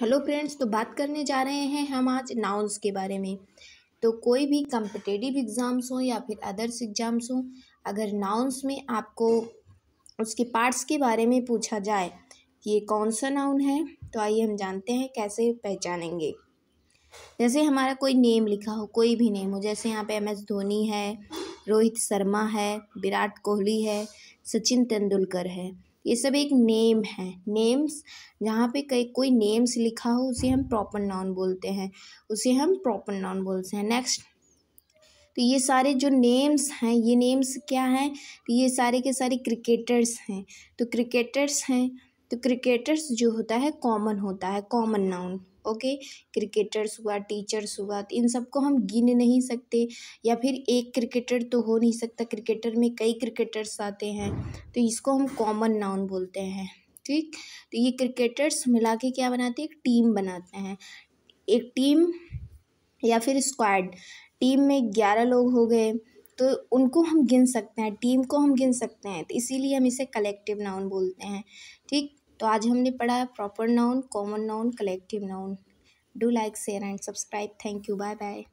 hello friends तो बात करने जा रहे हैं हम आज नाउंस के बारे में तो कोई भी कम्पिटेटिव एग्ज़ाम्स हो या फिर अदर्स एग्ज़ाम्स हो अगर नाउंस में आपको उसके पार्ट्स के बारे में पूछा जाए कि ये कौन सा नाउन है तो आइए हम जानते हैं कैसे पहचानेंगे जैसे हमारा कोई नेम लिखा हो कोई भी नेम हो जैसे यहाँ पे एम एस धोनी है रोहित शर्मा है विराट कोहली है सचिन तेंदुलकर है ये सब एक नेम है नेम्स जहाँ पे कई कोई नेम्स लिखा हो उसे हम प्रॉपर नाउन बोलते हैं उसे हम प्रॉपर नाउन बोलते हैं नेक्स्ट तो ये सारे जो नेम्स हैं ये नेम्स क्या हैं तो ये सारे के सारे क्रिकेटर्स हैं तो क्रिकेटर्स हैं तो क्रिकेटर्स जो होता है कॉमन होता है कॉमन नाउन ओके क्रिकेटर्स हुआ टीचर्स हुआ तो इन सबको हम गिन नहीं सकते या फिर एक क्रिकेटर तो हो नहीं सकता क्रिकेटर में कई क्रिकेटर्स आते हैं तो इसको हम कॉमन नाउन बोलते हैं ठीक तो ये क्रिकेटर्स मिला के क्या बनाते हैं एक टीम बनाते हैं एक टीम या फिर स्क्वाड टीम में ग्यारह लोग हो गए तो उनको हम गिन सकते हैं टीम को हम गिन सकते हैं तो इसीलिए हम इसे कलेक्टिव नाउन बोलते हैं ठीक तो आज हमने पढ़ा है proper noun common noun collective noun do like share and subscribe thank you bye bye